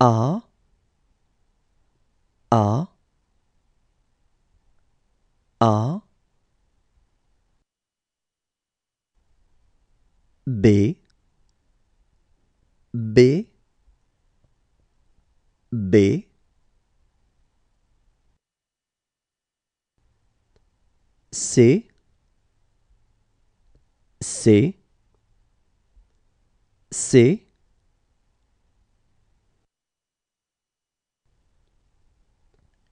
A A A B B B C C C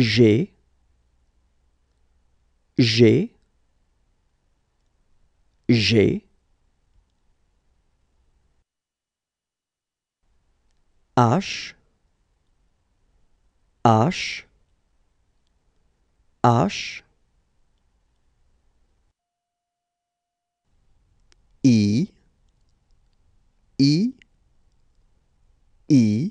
G, G, j'ai, H, H, H, I, I, I,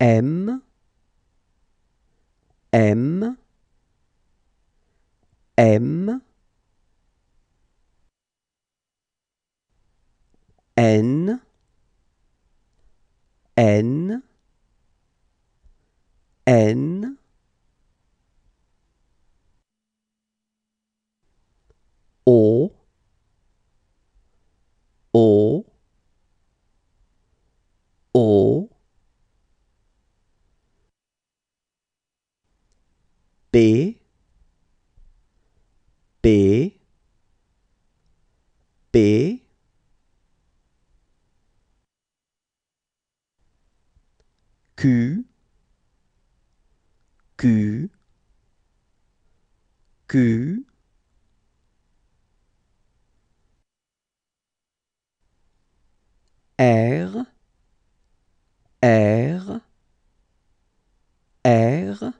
M, M, M, N, N, N, B B B Q Q Q R R R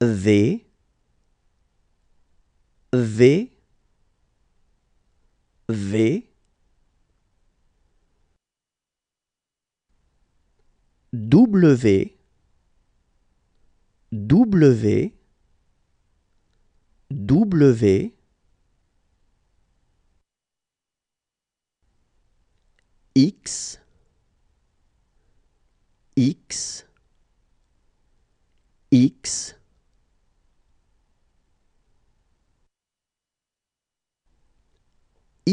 V V V W W W X X X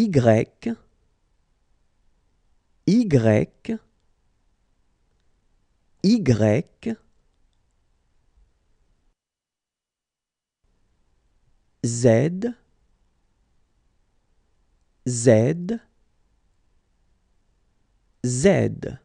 Y, Y, Y, Z, Z, Z.